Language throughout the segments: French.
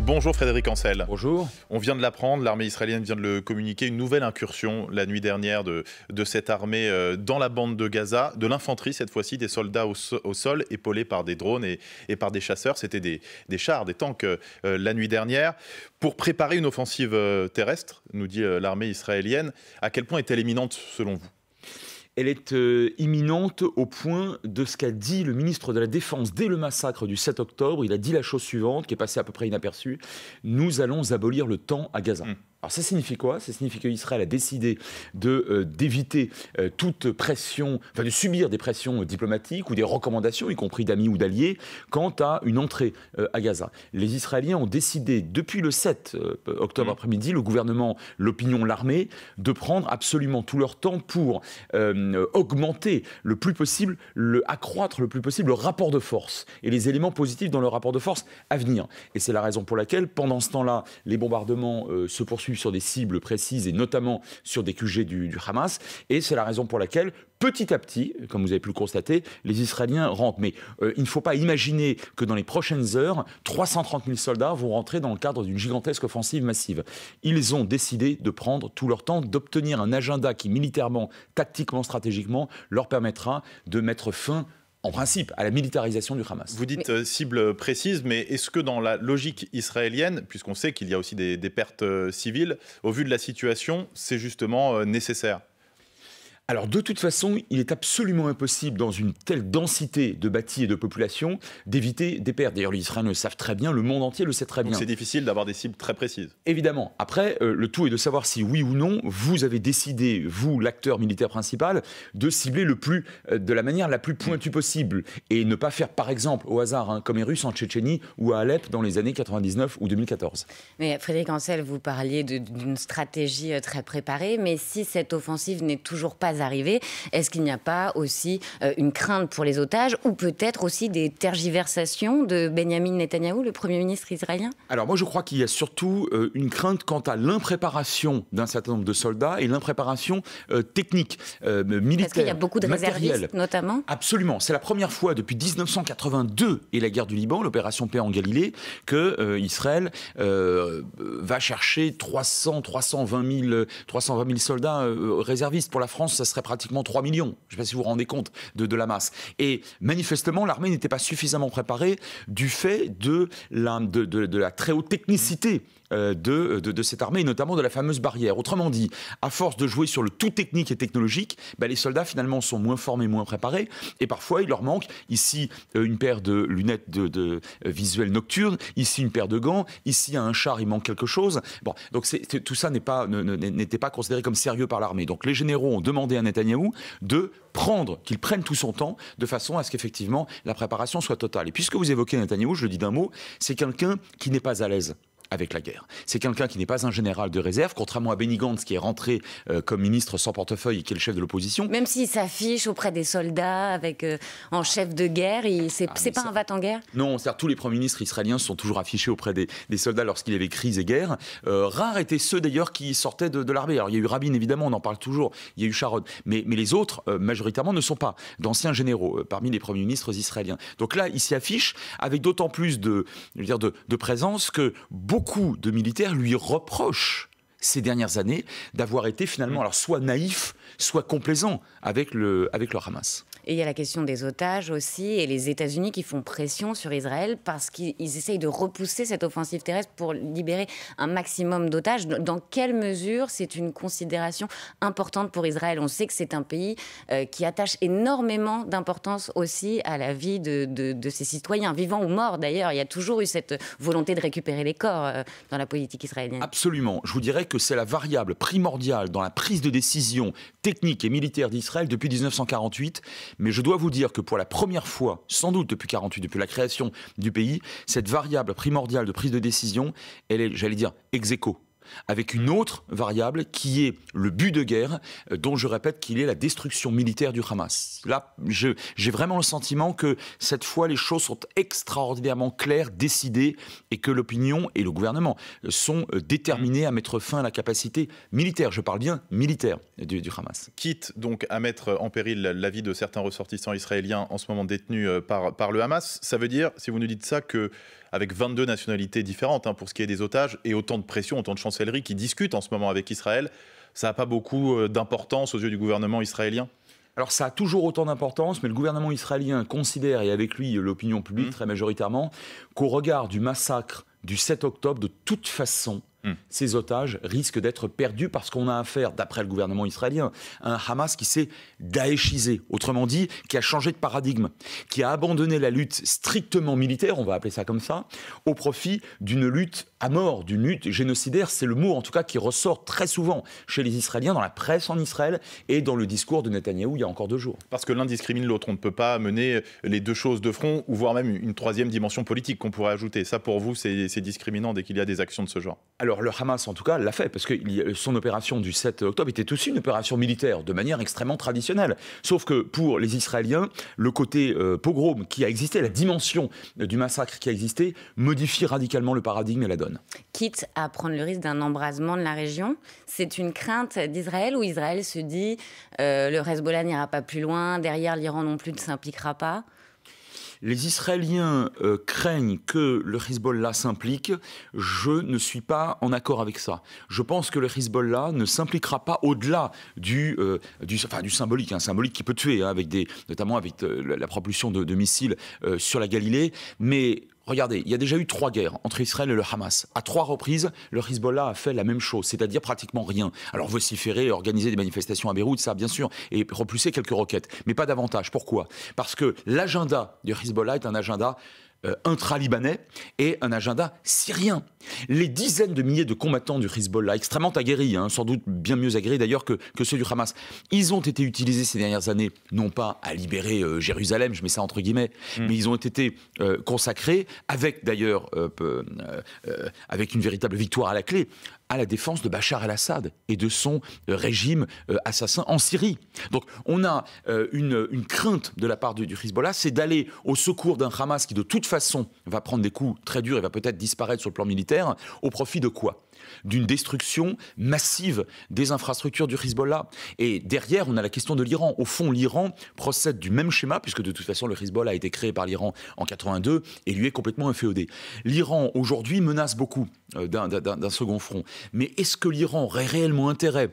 Bonjour Frédéric Ancel. Bonjour. On vient de l'apprendre, l'armée israélienne vient de le communiquer, une nouvelle incursion la nuit dernière de, cette armée euh, dans la bande de Gaza, de l'infanterie cette fois-ci, des soldats au, sol, épaulés par des drones et, par des chasseurs. C'était des, chars, des tanks euh, euh, la nuit dernière. Pour préparer une offensive terrestre, nous dit l'armée israélienne, à quel point est-elle éminente selon vous elle est euh, imminente au point de ce qu'a dit le ministre de la Défense dès le massacre du 7 octobre. Il a dit la chose suivante, qui est passée à peu près inaperçue. Nous allons abolir le temps à Gaza. Mm. Alors ça signifie quoi Ça signifie qu'Israël a décidé de euh, d'éviter euh, toute pression, enfin de subir des pressions euh, diplomatiques ou des recommandations, y compris d'amis ou d'alliés, quant à une entrée à Gaza. Les Israéliens ont décidé depuis le 7 octobre mmh. après-midi, le gouvernement, l'opinion, l'armée, de prendre absolument tout leur temps pour augmenter le plus possible, accroître le plus possible le rapport de force et les éléments positifs dans le rapport de force à venir. Et c'est la raison pour laquelle, pendant ce temps-là, les bombardements se poursuivent sur des cibles précises et notamment sur des QG du, Hamas. Et c'est la raison pour laquelle, petit à petit, comme vous avez pu le constater, les Israéliens rentrent. Mais euh, il ne faut pas imaginer que dans les prochaines heures, 330 000 soldats vont rentrer dans le cadre d'une gigantesque offensive massive. Ils ont décidé de prendre tout leur temps, d'obtenir un agenda qui, militairement, tactiquement, stratégiquement, leur permettra de mettre fin en principe, à la militarisation du Hamas. Vous dites euh, cible précise, mais est-ce que dans la logique israélienne, puisqu'on sait qu'il y a aussi des pertes euh, civiles, au vu de la situation, c'est justement euh, nécessaire alors de toute façon, il est absolument impossible dans une telle densité de bâtis et de population d'éviter des pertes. D'ailleurs, les Israéliens le savent très bien, le monde entier le sait très bien. C'est difficile d'avoir des cibles très précises. Évidemment. Après, euh, le tout est de savoir si oui ou non, vous avez décidé, vous, l'acteur militaire principal, de cibler le plus, euh, de la manière la plus pointue possible et ne pas faire, par exemple, au hasard, hein, comme les Russes en Tchétchénie ou à Alep dans les années 99 ou 2014. Mais Frédéric Ansel vous parliez d'une stratégie euh, très préparée, mais si cette offensive n'est toujours pas arriver Est-ce qu'il n'y a pas aussi euh, une crainte pour les otages ou peut-être aussi des tergiversations de Benjamin Netanyahu le Premier ministre israélien Alors moi je crois qu'il y a surtout euh, une crainte quant à l'impréparation d'un certain nombre de soldats et l'impréparation euh, technique, militaire. Parce qu'il y a beaucoup de réservistes notamment Absolument. C'est la première fois depuis 1982 et la guerre du Liban, l'opération paix en Galilée, que Israël va chercher 300, 320 000, 320 000 soldats réservistes. Pour la France, ce serait pratiquement 3 millions. Je ne sais pas si vous vous rendez compte de, la masse. Et manifestement, l'armée n'était pas suffisamment préparée du fait de de la très haute technicité euh, euh, de, cette armée, et notamment de la fameuse barrière. Autrement dit, à force de jouer sur le tout technique et technologique, bah, les soldats finalement sont moins formés, moins préparés, et parfois il leur manque ici euh, une paire de lunettes de, de visuelles nocturnes, ici une paire de gants, ici un char il manque quelque chose. Bon, donc tout ça n'était pas considéré comme sérieux par l'armée. Donc les généraux ont demandé à Netanyahou de prendre, qu'il prenne tout son temps, de façon à ce qu'effectivement la préparation soit totale. Et puisque vous évoquez Netanyahou, je le dis d'un mot, c'est quelqu'un qui n'est pas à l'aise avec la guerre. C'est quelqu'un qui n'est pas un général de réserve, contrairement à Benny Gantz qui est rentré euh, comme ministre sans portefeuille et qui est le chef de l'opposition. Même s'il s'affiche auprès des soldats avec, euh, en chef de guerre, c'est ah, pas un vat en guerre Non, cest tous les premiers ministres israéliens sont toujours affichés auprès des, soldats lorsqu'il y avait crise et guerre. Euh, rares étaient ceux d'ailleurs qui sortaient de, l'armée. Alors il y a eu Rabin évidemment, on en parle toujours, il y a eu Sharon, mais, mais les autres euh, majoritairement ne sont pas d'anciens généraux parmi les premiers ministres israéliens. Donc là, il s'y affiche avec d'autant plus de, dire, de, de présence que beaucoup beaucoup de militaires lui reprochent ces dernières années d'avoir été finalement mm. soit naïf, soit complaisant avec le, avec le Hamas. Et il y a la question des otages aussi, et les États-Unis qui font pression sur Israël parce qu'ils essayent de repousser cette offensive terrestre pour libérer un maximum d'otages. Dans quelle mesure c'est une considération importante pour Israël On sait que c'est un pays euh, qui attache énormément d'importance aussi à la vie de, ses citoyens, vivants ou morts d'ailleurs. Il y a toujours eu cette volonté de récupérer les corps euh, dans la politique israélienne. Absolument. Je vous dirais que c'est la variable primordiale dans la prise de décision technique et militaire d'Israël depuis 1948 mais je dois vous dire que pour la première fois, sans doute depuis 48, depuis la création du pays, cette variable primordiale de prise de décision, elle est, j'allais dire, ex avec une autre variable qui est le but de guerre, euh, dont je répète qu'il est la destruction militaire du Hamas. Là, j'ai vraiment le sentiment que cette fois, les choses sont extraordinairement claires, décidées, et que l'opinion et le gouvernement sont euh, déterminés à mettre fin à la capacité militaire, je parle bien militaire, du, Hamas. Quitte donc à mettre en péril la vie de certains ressortissants israéliens en ce moment détenus euh, par, par le Hamas, ça veut dire, si vous nous dites ça, que avec 22 nationalités différentes hein, pour ce qui est des otages, et autant de pression, autant de chancelleries qui discutent en ce moment avec Israël. Ça n'a pas beaucoup euh, d'importance aux yeux du gouvernement israélien alors ça a toujours autant d'importance, mais le gouvernement israélien considère, et avec lui l'opinion publique mmh. très majoritairement, qu'au regard du massacre du 7 octobre, de toute façon, hmm. ces otages risquent d'être perdus parce qu'on a affaire, d'après le gouvernement israélien, à un Hamas qui s'est daéchisé, autrement dit, qui a changé de paradigme, qui a abandonné la lutte strictement militaire, on va appeler ça comme ça, au profit d'une lutte à mort, d'une lutte génocidaire. C'est le mot, en tout cas, qui ressort très souvent chez les Israéliens, dans la presse en Israël et dans le discours de Netanyahou il y a encore deux jours. Parce que l'un discrimine l'autre. On ne peut pas mener les deux choses de front, ou voire même une troisième dimension politique qu'on pourrait ajouter. Ça, pour vous, c'est c'est discriminant dès qu'il y a des actions de ce genre. Alors le Hamas, en tout cas, l'a fait, parce que euh, son opération du 7 octobre était aussi une opération militaire, de manière extrêmement traditionnelle. Sauf que pour les Israéliens, le côté euh, pogrom qui a existé, la dimension euh, du massacre qui a existé, modifie radicalement le paradigme et la donne. Quitte à prendre le risque d'un embrasement de la région, c'est une crainte d'Israël où Israël se dit le Hezbollah n'ira pas plus loin, derrière l'Iran non plus ne s'impliquera pas les Israéliens euh, craignent que le Hezbollah s'implique. Je ne suis pas en accord avec ça. Je pense que le Hezbollah ne s'impliquera pas au-delà du, euh, du, du symbolique, un hein, symbolique qui peut tuer, hein, avec des, notamment avec euh, la propulsion de, de missiles sur la Galilée. Mais Regardez, il y a déjà eu trois guerres entre Israël et le Hamas. À trois reprises, le Hezbollah a fait la même chose, c'est-à-dire pratiquement rien. Alors vociférer, organiser des manifestations à Beyrouth, ça bien sûr, et repousser quelques roquettes, mais pas davantage. Pourquoi Parce que l'agenda du Hezbollah est un agenda euh, intra-libanais et un agenda syrien. Les dizaines de milliers de combattants du Hezbollah, extrêmement aguerris, hein, sans doute bien mieux aguerris d'ailleurs que, ceux du Hamas, ils ont été utilisés ces dernières années, non pas à libérer euh, Jérusalem, je mets ça entre guillemets, mm. mais ils ont été euh, consacrés, avec d'ailleurs, avec une véritable victoire à la clé, à la défense de Bachar el-Assad et de son euh, régime euh, assassin en Syrie. Donc on a euh, une, crainte de la part du, du Hezbollah, c'est d'aller au secours d'un Hamas qui de toute façon va prendre des coups très durs et va peut-être disparaître sur le plan militaire, au profit de quoi d'une destruction massive des infrastructures du Hezbollah. Et derrière, on a la question de l'Iran. Au fond, l'Iran procède du même schéma, puisque de toute façon, le Hezbollah a été créé par l'Iran en 82 et lui est complètement inféodé. L'Iran, aujourd'hui, menace beaucoup euh, d'un second front. Mais est-ce que l'Iran aurait réellement intérêt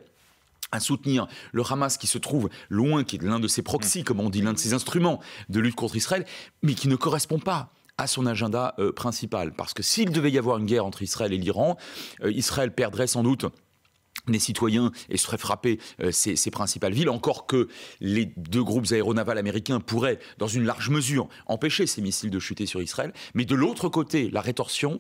à soutenir le Hamas qui se trouve loin, qui est l'un de ses proxys, comme on dit, l'un de ses instruments de lutte contre Israël, mais qui ne correspond pas à son agenda euh, principal. Parce que s'il devait y avoir une guerre entre Israël et l'Iran, euh, Israël perdrait sans doute les citoyens et serait frappé euh, ses principales villes, encore que les deux groupes aéronavals américains pourraient, dans une large mesure, empêcher ces missiles de chuter sur Israël. Mais de l'autre côté, la rétorsion,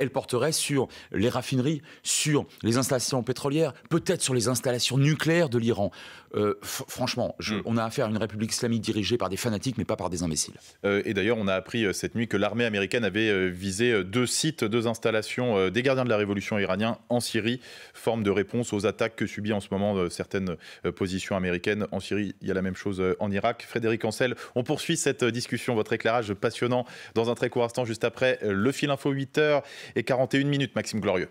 elle porterait sur les raffineries, sur les installations pétrolières, peut-être sur les installations nucléaires de l'Iran. Euh, franchement, mm. on a affaire à une république islamique dirigée par des fanatiques, mais pas par des imbéciles. Euh, et d'ailleurs, on a appris euh, cette nuit que l'armée américaine avait visé deux sites, deux installations des gardiens de la révolution iranien en Syrie, forme de réponse aux attaques que subit en ce moment certaines positions américaines. En Syrie, il y a la même chose en Irak. Frédéric Ancel, on poursuit cette discussion, votre éclairage passionnant dans un très court instant, juste après le fil info 8h et 41 minutes, Maxime Glorieux.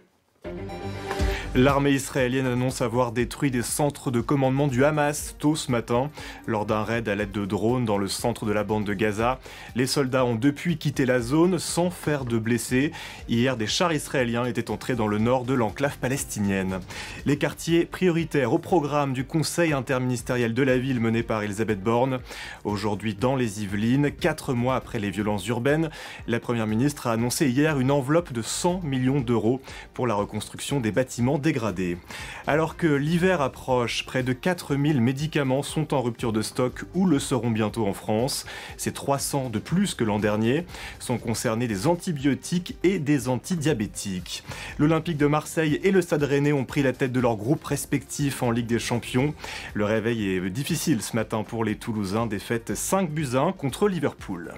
L'armée israélienne annonce avoir détruit des centres de commandement du Hamas tôt ce matin lors d'un raid à l'aide de drones dans le centre de la bande de Gaza. Les soldats ont depuis quitté la zone sans faire de blessés. Hier, des chars israéliens étaient entrés dans le nord de l'enclave palestinienne. Les quartiers prioritaires au programme du Conseil interministériel de la ville mené par Elisabeth Borne. Aujourd'hui, dans les Yvelines, quatre mois après les violences urbaines, la Première ministre a annoncé hier une enveloppe de 100 millions d'euros pour la reconstruction construction des bâtiments dégradés. Alors que l'hiver approche, près de 4000 médicaments sont en rupture de stock ou le seront bientôt en France. C'est 300 de plus que l'an dernier. Sont concernés des antibiotiques et des antidiabétiques. L'Olympique de Marseille et le Stade Rennais ont pris la tête de leur groupe respectifs en Ligue des Champions. Le réveil est difficile ce matin pour les Toulousains, défaite 5 buts 1 contre Liverpool.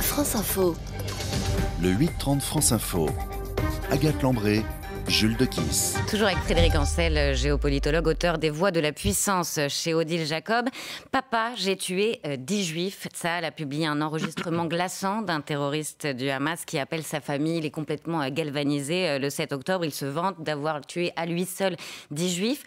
France Info. Le 830 France Info. Agathe Lambré, Jules de Kiss. Toujours avec Frédéric Ancel, géopolitologue, auteur des Voix de la puissance chez Odile Jacob. Papa, j'ai tué euh, dix juifs. Ça, a publié un enregistrement glaçant d'un terroriste du Hamas qui appelle sa famille. Il est complètement euh, galvanisé. Euh, le 7 octobre, il se vante d'avoir tué à lui seul dix juifs.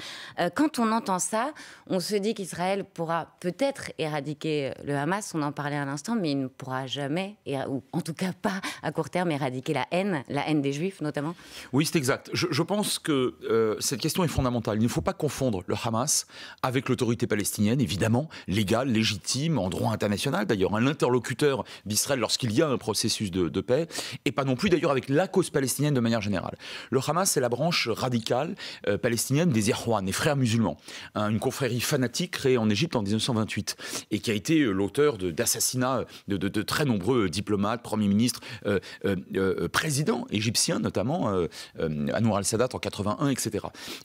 Quand on entend ça, on se dit qu'Israël pourra peut-être éradiquer le Hamas. On en parlait à l'instant, mais il ne pourra jamais, ou en tout cas pas à court terme, éradiquer la haine, la haine des juifs notamment. Oui, c'est exact. Je, pense que euh, cette question est fondamentale. Il ne faut pas confondre le Hamas avec l'autorité palestinienne, évidemment, légale, légitime, en droit international, d'ailleurs, un hein, interlocuteur d'Israël lorsqu'il y a un processus de, paix, et pas non plus d'ailleurs avec la cause palestinienne de manière générale. Le Hamas, c'est la branche radicale euh, palestinienne des Irwan, les frères musulmans, hein, une confrérie fanatique créée en Égypte en 1928 et qui a été euh, l'auteur d'assassinats de, de, très nombreux diplomates, premiers ministres, présidents égyptiens notamment Anouar al-Sadat en 81, etc.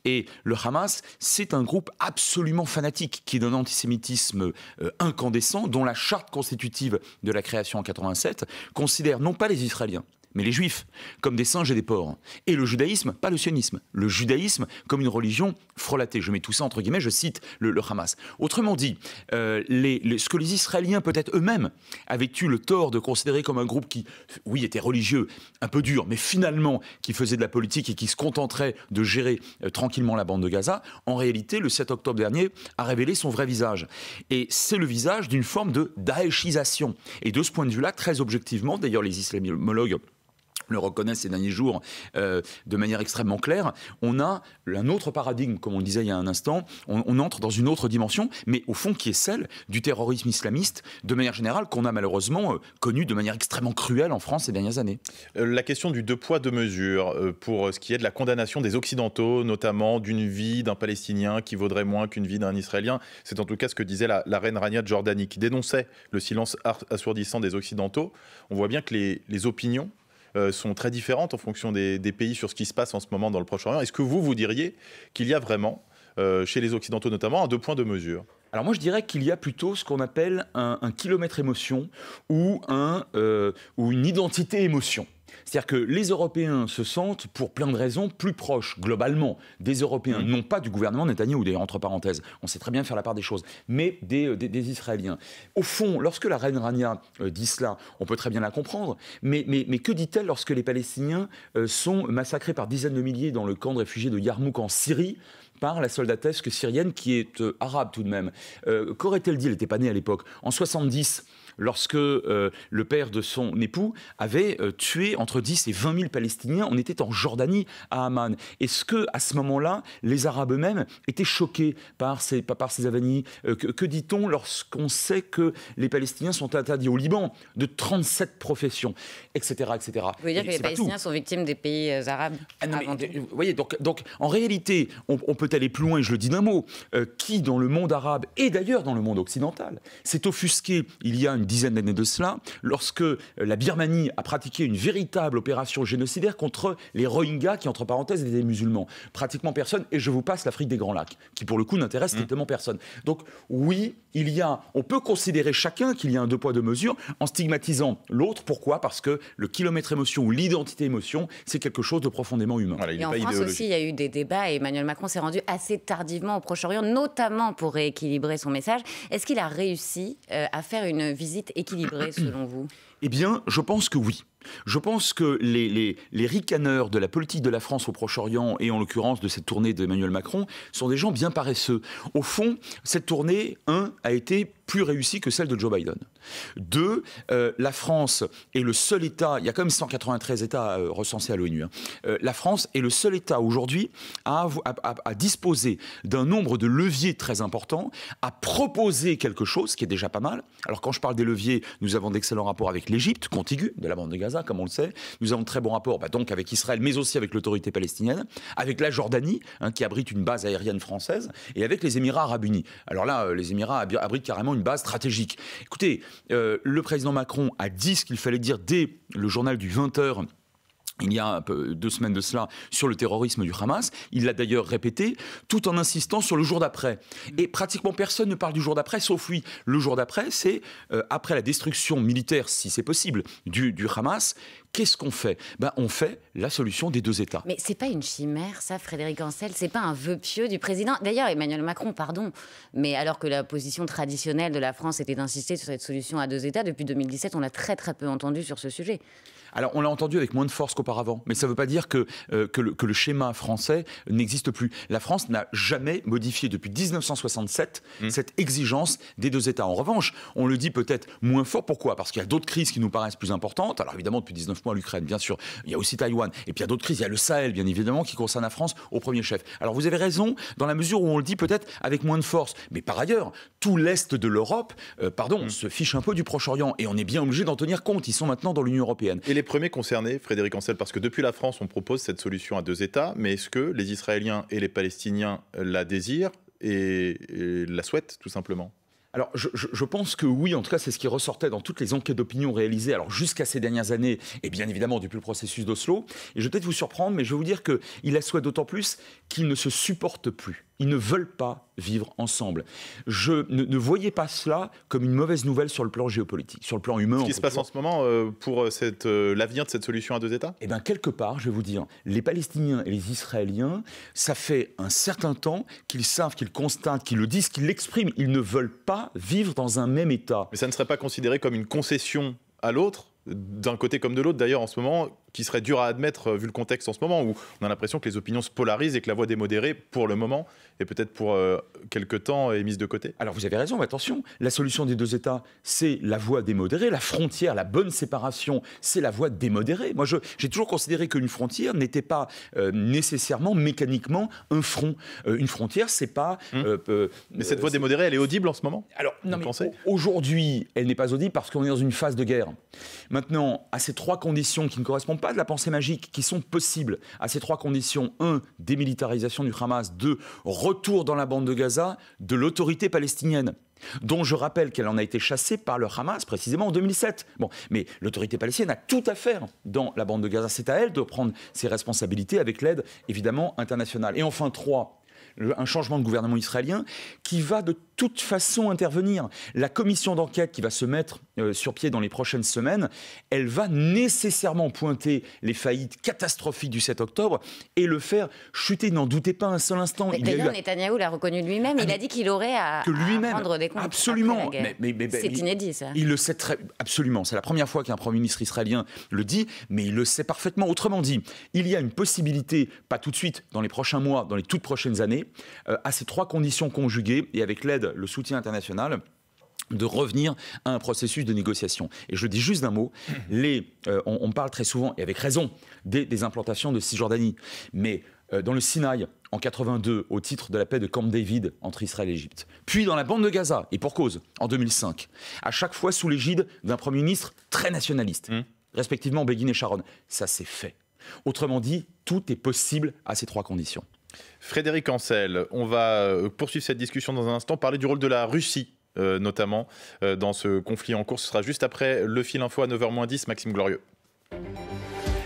Et le Hamas, c'est un groupe absolument fanatique qui est d'un antisémitisme euh, incandescent, dont la charte constitutive de la création en 87 considère non pas les Israéliens, mais les juifs, comme des singes et des porcs. Et le judaïsme, pas le sionisme, le judaïsme comme une religion frelatée. Je mets tout ça entre guillemets, je cite le, Hamas. Autrement dit, euh, les, ce que les Israéliens peut-être eux-mêmes avaient eu le tort de considérer comme un groupe qui, oui, était religieux, un peu dur, mais finalement qui faisait de la politique et qui se contenterait de gérer euh, tranquillement la bande de Gaza, en réalité, le 7 octobre dernier, a révélé son vrai visage. Et c'est le visage d'une forme de daéchisation. Et de ce point de vue-là, très objectivement, d'ailleurs les islamologues le reconnaissent ces derniers jours euh, de manière extrêmement claire, on a un autre paradigme, comme on le disait il y a un instant, on, entre dans une autre dimension, mais au fond qui est celle du terrorisme islamiste, de manière générale, qu'on a malheureusement euh, connu de manière extrêmement cruelle en France ces dernières années. Euh, la question du deux poids, deux mesures, pour ce qui est de la condamnation des Occidentaux, notamment d'une vie d'un Palestinien qui vaudrait moins qu'une vie d'un Israélien, c'est en tout cas ce que disait la, reine Rania de Jordanie, qui dénonçait le silence assourdissant des Occidentaux. On voit bien que les opinions euh, sont très différentes en fonction des, pays sur ce qui se passe en ce moment dans le Proche-Orient. Est-ce que vous, vous diriez qu'il y a vraiment, euh, chez les Occidentaux notamment, un deux points de mesure alors moi je dirais qu'il y a plutôt ce qu'on appelle un, kilomètre émotion ou, euh, ou une identité émotion. C'est-à-dire que les Européens se sentent, pour plein de raisons, plus proches, globalement, des Européens, non pas du gouvernement Netanyahou, d'ailleurs, entre parenthèses, on sait très bien faire la part des choses, mais des, euh, Israéliens. Au fond, lorsque la reine Rania euh, dit cela, on peut très bien la comprendre, mais, que dit-elle lorsque les Palestiniens euh, sont massacrés par dizaines de milliers dans le camp de réfugiés de Yarmouk en Syrie par la soldatesque syrienne qui est arabe tout de même. Qu'aurait-elle dit Elle n'était pas née à l'époque. En 70, lorsque euh, le père de son époux avait euh, tué entre 10 et 20 000 Palestiniens. On était en Jordanie, à Amman. Est-ce que à ce moment-là, les Arabes eux-mêmes étaient choqués par ces, par ces avanies euh, Que, dit-on lorsqu'on sait que les Palestiniens sont interdits au Liban de 37 professions, etc. etc. Vous voulez dire que les Palestiniens sont victimes des pays arabes ah voyez, donc, donc en réalité, on, peut aller plus loin, et je le dis d'un mot, qui dans le monde arabe et d'ailleurs dans le monde occidental s'est offusqué il y a une dizaine d'années de cela, lorsque euh, la Birmanie a pratiqué une véritable opération génocidaire contre les Rohingyas, qui entre parenthèses étaient des musulmans. Pratiquement personne, et je vous passe l'Afrique des Grands Lacs, qui pour le coup n'intéresse mmh. strictement personne. Donc oui, il y a, on peut considérer chacun qu'il y a un deux poids deux mesures en stigmatisant l'autre. Pourquoi Parce que le kilomètre émotion ou l'identité émotion, c'est quelque chose de profondément humain. et en France aussi, il y a eu des débats et Emmanuel Macron s'est rendu assez tardivement au Proche-Orient, notamment pour rééquilibrer son message. Est-ce qu'il a réussi euh, à faire une visite équilibré équilibré, selon vous Eh bien, je pense que oui. Je pense que les, ricaneurs de la politique de la France au Proche-Orient et en l'occurrence de cette tournée d'Emmanuel Macron sont des gens bien paresseux. Au fond, cette tournée, un, a été plus réussie que celle de Joe Biden. Deux, euh, la France est le seul État, il y a quand même 193 États euh, recensés à l'ONU, hein. euh, la France est le seul État aujourd'hui à, disposer d'un nombre de leviers très importants, à proposer quelque chose, qui est déjà pas mal. Alors quand je parle des leviers, nous avons d'excellents rapports avec l'Égypte, contiguë de la bande de Gaza comme on le sait. Nous avons de très bons rapports bah, donc avec Israël, mais aussi avec l'autorité palestinienne, avec la Jordanie, hein, qui abrite une base aérienne française, et avec les Émirats arabes unis. Alors là, euh, les Émirats abritent carrément une base stratégique. Écoutez, euh, le président Macron a dit ce qu'il fallait dire dès le journal du 20h il y a deux semaines de cela sur le terrorisme du Hamas. Il l'a d'ailleurs répété, tout en insistant sur le jour d'après. Et pratiquement personne ne parle du jour d'après, sauf lui. Le jour d'après, c'est euh, après la destruction militaire, si c'est possible, du, du Hamas. Qu'est-ce qu'on fait ben, On fait la solution des deux États. Mais c'est pas une chimère, ça, Frédéric Ancel. C'est pas un vœu pieux du président. D'ailleurs, Emmanuel Macron, pardon, mais alors que la position traditionnelle de la France était d'insister sur cette solution à deux États, depuis 2017, on a très très peu entendu sur ce sujet. Alors, on l'a entendu avec moins de force qu'auparavant, mais ça ne veut pas dire que, euh, que, le, schéma français n'existe plus. La France n'a jamais modifié depuis 1967 mmh. cette exigence des deux États. En revanche, on le dit peut-être moins fort. Pourquoi Parce qu'il y a d'autres crises qui nous paraissent plus importantes. Alors, évidemment, depuis 19 mois, l'Ukraine, bien sûr. Il y a aussi Taïwan. Et puis, il y a d'autres crises. Il y a le Sahel, bien évidemment, qui concerne la France au premier chef. Alors, vous avez raison, dans la mesure où on le dit peut-être avec moins de force. Mais par ailleurs, tout l'Est de l'Europe, euh, pardon, mmh. se fiche un peu du Proche-Orient. Et on est bien obligé d'en tenir compte. Ils sont maintenant dans l'Union européenne premier premiers concernés, Frédéric Ancel, parce que depuis la France, on propose cette solution à deux États, mais est-ce que les Israéliens et les Palestiniens la désirent et, la souhaitent, tout simplement alors, je, pense que oui, en tout cas, c'est ce qui ressortait dans toutes les enquêtes d'opinion réalisées, alors jusqu'à ces dernières années, et bien évidemment depuis le processus d'Oslo. Et je vais peut-être vous surprendre, mais je vais vous dire qu'il la souhaite d'autant plus qu'il ne se supporte plus. Ils ne veulent pas vivre ensemble. Je ne, voyais pas cela comme une mauvaise nouvelle sur le plan géopolitique, sur le plan humain. – Ce qui se passe en ce moment euh, pour euh, euh, l'avenir de cette solution à deux États Eh bien, quelque part, je vais vous dire, les Palestiniens et les Israéliens, ça fait un certain temps qu'ils savent, qu'ils constatent, qu'ils le disent, qu'ils l'expriment. Ils ne veulent pas vivre dans un même État. Mais ça ne serait pas considéré comme une concession à l'autre d'un côté comme de l'autre, d'ailleurs, en ce moment, qui serait dur à admettre euh, vu le contexte en ce moment où on a l'impression que les opinions se polarisent et que la voix démodérée, pour le moment, et peut-être pour euh, quelque quelques temps, euh, est mise de côté Alors vous avez raison, mais attention, la solution des deux États, c'est la voie démodérée, la frontière, la bonne séparation, c'est la voie démodérée. Moi, j'ai toujours considéré qu'une frontière n'était pas nécessairement, mécaniquement, un front. une frontière, c'est pas... Hum. mais cette voie démodérée, elle est audible en ce moment Alors, non, aujourd'hui, elle n'est pas audible parce qu'on est dans une phase de guerre. Maintenant, à ces trois conditions qui ne correspondent pas de la pensée magique, qui sont possibles à ces trois conditions. 1. Démilitarisation du Hamas. 2. Retour dans la bande de Gaza de l'autorité palestinienne dont je rappelle qu'elle en a été chassée par le Hamas précisément en 2007. Bon, mais l'autorité palestinienne a tout à faire dans la bande de Gaza. C'est à elle de prendre ses responsabilités avec l'aide évidemment internationale. Et enfin, 3 un changement de gouvernement israélien qui va de toute façon intervenir. La commission d'enquête qui va se mettre euh, sur pied dans les prochaines semaines, elle va nécessairement pointer les faillites catastrophiques du 7 octobre et le faire chuter. N'en doutez pas un seul instant. Mais d'ailleurs, l'a reconnu lui-même. Ah, il a dit qu'il aurait à, prendre des comptes. Absolument. Mais, mais, c'est inédit, ça. Il, le sait très. Absolument. C'est la première fois qu'un Premier ministre israélien le dit, mais il le sait parfaitement. Autrement dit, il y a une possibilité, pas tout de suite, dans les prochains mois, dans les toutes prochaines années, euh, à ces trois conditions conjuguées et avec l'aide, le soutien international de revenir à un processus de négociation. Et je dis juste d'un mot, mhm. euh, on, parle très souvent, et avec raison, des, implantations de Cisjordanie. Mais euh, dans le Sinaï, en 82, au titre de la paix de Camp David entre Israël et l'Égypte. Puis dans la bande de Gaza, et pour cause, en 2005. À chaque fois sous l'égide d'un Premier ministre très nationaliste, mhm. respectivement Begin et Sharon. Ça s'est fait. Autrement dit, tout est possible à ces trois conditions. Frédéric Ancel, on va euh, poursuivre cette discussion dans un instant, parler du rôle de la Russie euh, notamment euh, dans ce conflit en cours. Ce sera juste après le fil info à 9h10, Maxime Glorieux.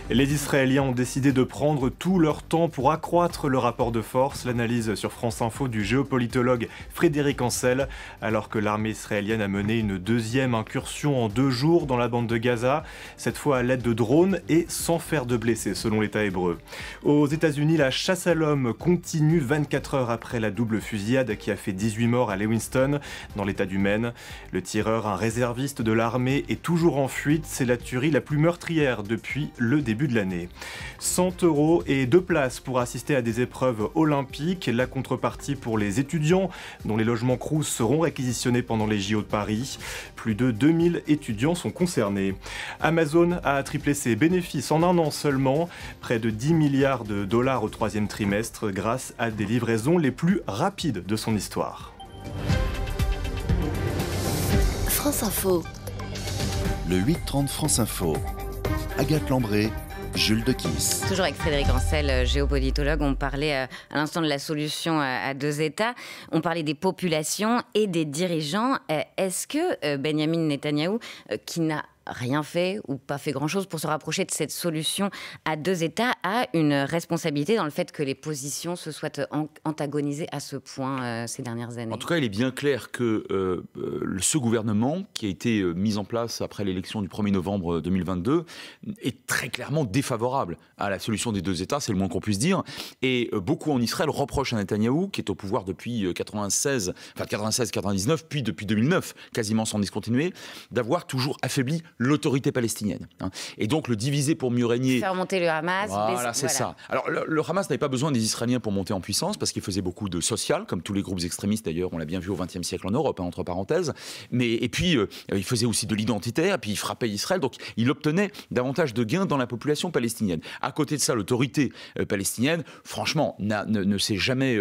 Les Israéliens ont décidé de prendre tout leur temps pour accroître le rapport de force, l'analyse sur France Info du géopolitologue Frédéric Ancel, alors que l'armée israélienne a mené une deuxième incursion en deux jours dans la bande de Gaza, cette fois à l'aide de drones et sans faire de blessés selon l'État hébreu. Aux États-Unis, la chasse à l'homme continue 24 heures après la double fusillade qui a fait 18 morts à Lewiston, dans l'État du Maine. Le tireur, un réserviste de l'armée, est toujours en fuite. C'est la tuerie la plus meurtrière depuis le début de l'année. 100 euros et deux places pour assister à des épreuves olympiques, la contrepartie pour les étudiants dont les logements Crous seront réquisitionnés pendant les JO de Paris. Plus de 2000 étudiants sont concernés. Amazon a triplé ses bénéfices en un an seulement, près de 10 milliards de dollars au troisième trimestre grâce à des livraisons les plus rapides de son histoire. France Info. Le 8-30 France Info. Agathe Lambré Jules de Toujours avec Frédéric Ancel, euh, géopolitologue, on parlait euh, à l'instant de la solution euh, à deux États, on parlait des populations et des dirigeants. Est-ce que Benjamin Netanyahou, qui n'a rien fait ou pas fait grand-chose pour se rapprocher de cette solution à deux États a une responsabilité dans le fait que les positions se soient euh, antagonisées à ce point euh, ces dernières années. En tout cas, il est bien clair que euh, ce gouvernement qui a été mis en place après l'élection du 1er novembre 2022 est très clairement défavorable à la solution des deux États, c'est le moins qu'on puisse dire. Et beaucoup en Israël reprochent à Netanyahou, qui est au pouvoir depuis 96, enfin 96-99, puis depuis 2009, quasiment sans discontinuer, d'avoir toujours affaibli l'autorité palestinienne. Hein. Et donc le diviser pour mieux régner. Faire monter le Hamas. Voilà, c'est ça. Alors le, Hamas n'avait pas besoin des Israéliens pour monter en puissance parce qu'il faisait beaucoup de social, comme tous les groupes extrémistes d'ailleurs, on l'a bien vu au XXe siècle en Europe, hein, entre parenthèses. Mais, et puis euh, euh, il faisait aussi de l'identitaire, puis il frappait Israël, donc il obtenait davantage de gains dans la population palestinienne. À côté de ça, l'autorité euh, palestinienne, franchement, ne, s'est jamais,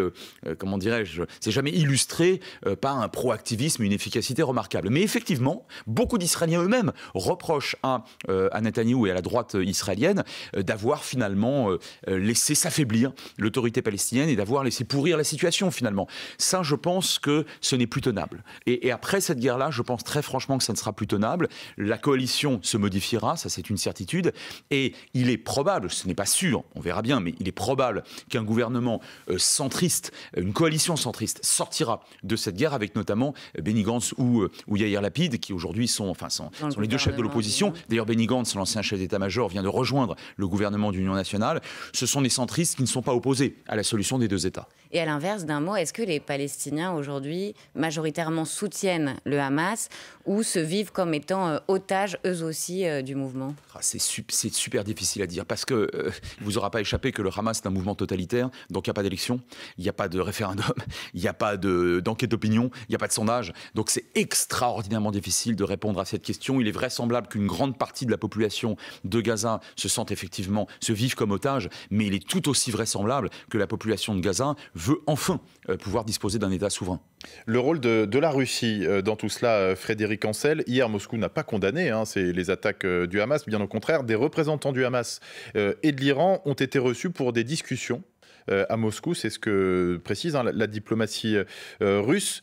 comment dirais-je, s'est jamais illustrée par un proactivisme, une efficacité remarquable. Mais effectivement, beaucoup d'Israéliens eux-mêmes reproche à, euh, à Netanyahou et à la droite israélienne euh, d'avoir finalement euh, laissé s'affaiblir l'autorité palestinienne et d'avoir laissé pourrir la situation finalement. Ça, je pense que ce n'est plus tenable. Et, après cette guerre-là, je pense très franchement que ça ne sera plus tenable. La coalition se modifiera, ça c'est une certitude. Et il est probable, ce n'est pas sûr, on verra bien, mais il est probable qu'un gouvernement centriste, une coalition centriste, sortira de cette guerre avec notamment Benny Gantz ou, ou Yair Lapid, qui aujourd'hui sont, enfin, sont, les deux chefs de l'opposition. D'ailleurs, Benny Gantz, l'ancien chef d'état-major, vient de rejoindre le gouvernement d'Union nationale. Ce sont des centristes qui ne sont pas opposés à la solution des deux États. Et à l'inverse, d'un mot, est-ce que les Palestiniens aujourd'hui majoritairement soutiennent le Hamas ou se vivent comme étant euh, otages eux aussi euh, du mouvement ah, C'est super difficile à dire parce que euh, vous aura pas échappé que le Hamas est un mouvement totalitaire, donc il n'y a pas d'élection, il n'y a pas de référendum, il n'y a pas d'enquête d'opinion, il n'y a pas de sondage. Donc c'est extraordinairement difficile de répondre à cette question. Il est vrai sans vraisemblable qu'une grande partie de la population de Gaza se sente effectivement, se vive comme otage, mais il est tout aussi vraisemblable que la population de Gaza veut enfin euh, pouvoir disposer d'un État souverain. Le rôle de, la Russie euh, dans tout cela, euh, Frédéric Ancel, hier Moscou n'a pas condamné hein, les attaques du Hamas, bien au contraire, des représentants du Hamas et de l'Iran ont été reçus pour des discussions à Moscou, c'est ce que précise hein, la, diplomatie russe.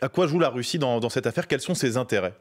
À quoi joue la Russie dans cette affaire Quels sont ses intérêts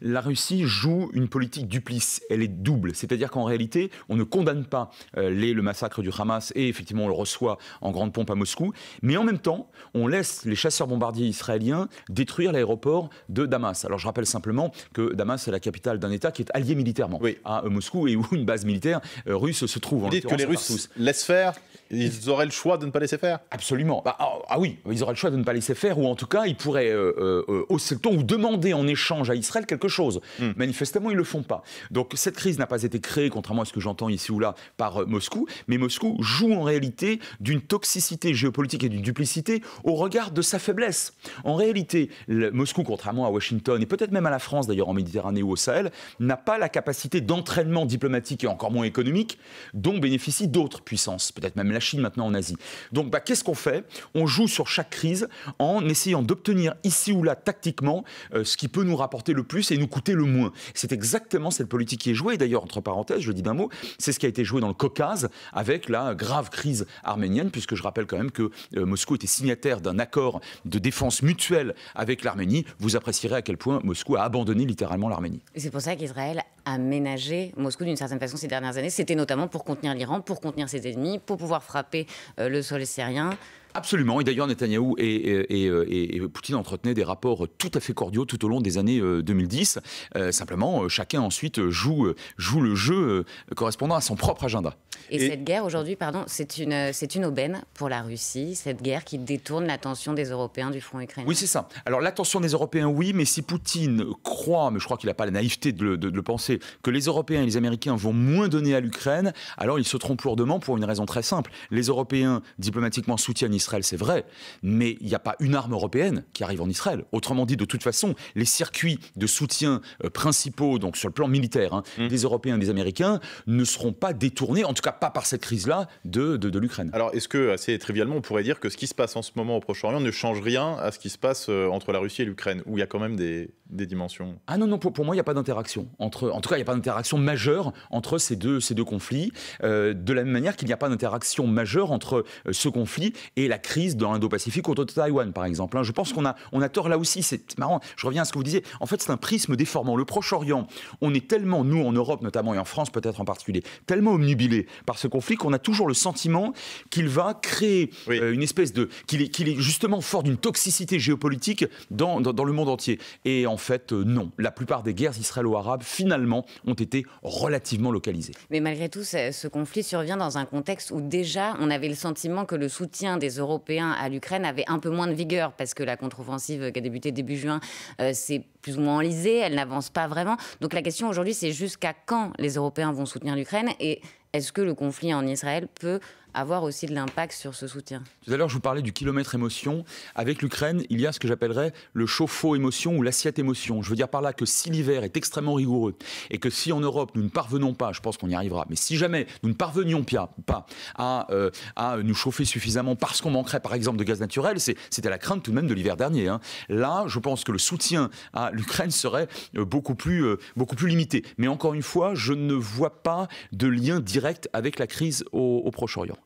la Russie joue une politique duplice. Elle est double. C'est-à-dire qu'en réalité, on ne condamne pas euh, les, le massacre du Hamas et effectivement on le reçoit en grande pompe à Moscou. Mais en même temps, on laisse les chasseurs-bombardiers israéliens détruire l'aéroport de Damas. Alors je rappelle simplement que Damas est la capitale d'un État qui est allié militairement à euh, Moscou et où une base militaire euh, russe se trouve. Vous dites que les Russes laissent faire ils auraient le choix de ne pas laisser faire Absolument. Bah, ah, ah, oui, ils auraient le choix de ne pas laisser faire, ou en tout cas, ils pourraient euh, euh, euh, ou demander en échange à Israël quelque chose. Hmm. Manifestement, ils ne le font pas. Donc cette crise n'a pas été créée, contrairement à ce que j'entends ici ou là, par Moscou, mais Moscou joue en réalité d'une toxicité géopolitique et d'une duplicité au regard de sa faiblesse. En réalité, Moscou, contrairement à Washington, et peut-être même à la France d'ailleurs en Méditerranée ou au Sahel, n'a pas la capacité d'entraînement diplomatique et encore moins économique dont bénéficient d'autres puissances, peut-être même la Chine maintenant en Asie. Donc bah, qu'est-ce qu'on fait On joue sur chaque crise en essayant d'obtenir ici ou là tactiquement euh, ce qui peut nous rapporter le plus et nous coûter le moins. C'est exactement cette politique qui est jouée. D'ailleurs, entre parenthèses, je dis d'un mot, c'est ce qui a été joué dans le Caucase avec la grave crise arménienne, puisque je rappelle quand même que euh, Moscou était signataire d'un accord de défense mutuelle avec l'Arménie. Vous apprécierez à quel point Moscou a abandonné littéralement l'Arménie. C'est pour ça qu'Israël aménager Moscou d'une certaine façon ces dernières années. C'était notamment pour contenir l'Iran, pour contenir ses ennemis, pour pouvoir frapper euh, le sol syrien. Absolument. Et d'ailleurs, Netanyahou euh, et, et, Poutine entretenaient des rapports tout à fait cordiaux tout au long des années 2010. Euh, euh, simplement, chacun ensuite joue, le jeu correspondant à son propre agenda. Et, cette guerre aujourd'hui, pardon, c'est une, aubaine pour la Russie, cette guerre qui détourne l'attention des Européens du front ukrainien. Oui, c'est ça. Alors l'attention des Européens, oui, mais si Poutine croit, mais je crois qu'il n'a pas la naïveté de le, le penser, que les Européens et les Américains vont moins donner à l'Ukraine, alors il se trompe lourdement pour une raison très simple. Les Européens diplomatiquement soutiennent Israël Israël, c'est vrai, mais il n'y a pas une arme européenne qui arrive en Israël. Autrement dit, de toute façon, les circuits de soutien euh, principaux, donc sur le plan militaire, hein, mmh. des Européens et des Américains, ne seront pas détournés, en tout cas pas par cette crise-là, de, de, l'Ukraine. Alors, est-ce que, assez trivialement, on pourrait dire que ce qui se passe en ce moment au Proche-Orient ne change rien à ce qui se passe euh, entre la Russie et l'Ukraine, où il y a quand même des, des dimensions Ah non, non, pour, moi, il n'y a pas d'interaction. Entre, en tout cas, il n'y a pas d'interaction majeure entre ces deux, ces deux conflits, euh, de la même manière qu'il n'y a pas d'interaction majeure entre ce conflit et la la crise dans l'Indo-Pacifique contre Taïwan, par exemple. Hein. Je pense qu'on a, on a tort là aussi. C'est marrant. Je reviens à ce que vous disiez. En fait, c'est un prisme déformant. Le Proche-Orient, on est tellement, nous, en Europe notamment, et en France peut-être en particulier, tellement omnubilés par ce conflit qu'on a toujours le sentiment qu'il va créer euh, une espèce de. qu'il est, qu'il est justement fort d'une toxicité géopolitique dans, dans, le monde entier. Et en fait, euh, non. La plupart des guerres israélo-arabes, finalement, ont été relativement localisées. Mais malgré tout, ce conflit survient dans un contexte où déjà, on avait le sentiment que le soutien des Européens à l'Ukraine avait un peu moins de vigueur parce que la contre-offensive qui a débuté début juin, euh, c'est plus ou moins enlisée, elle n'avance pas vraiment. Donc la question aujourd'hui, c'est jusqu'à quand les Européens vont soutenir l'Ukraine et est-ce que le conflit en Israël peut avoir aussi de l'impact sur ce soutien Tout à l'heure, je vous parlais du kilomètre émotion. Avec l'Ukraine, il y a ce que j'appellerais le chauffe-eau émotion ou l'assiette émotion. Je veux dire par là que si l'hiver est extrêmement rigoureux et que si en Europe nous ne parvenons pas, je pense qu'on y arrivera, mais si jamais nous ne parvenions pas à, euh, à nous chauffer suffisamment parce qu'on manquerait par exemple de gaz naturel, c'était la crainte tout de même de l'hiver dernier. Hein. Là, je pense que le soutien à l'Ukraine serait euh, beaucoup plus, euh, beaucoup plus limitée. Mais encore une fois, je ne vois pas de lien direct avec la crise au, Proche-Orient.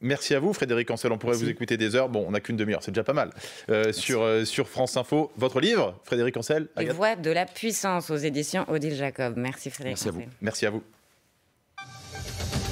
Merci à vous, Frédéric Ancel. On pourrait vous écouter des heures. Bon, on n'a qu'une demi-heure, c'est déjà pas mal. Euh, sur, sur France Info, votre livre, Frédéric Ancel. Les voix de la puissance aux éditions Odile Jacob. Merci, Frédéric. Merci à vous. Merci à vous.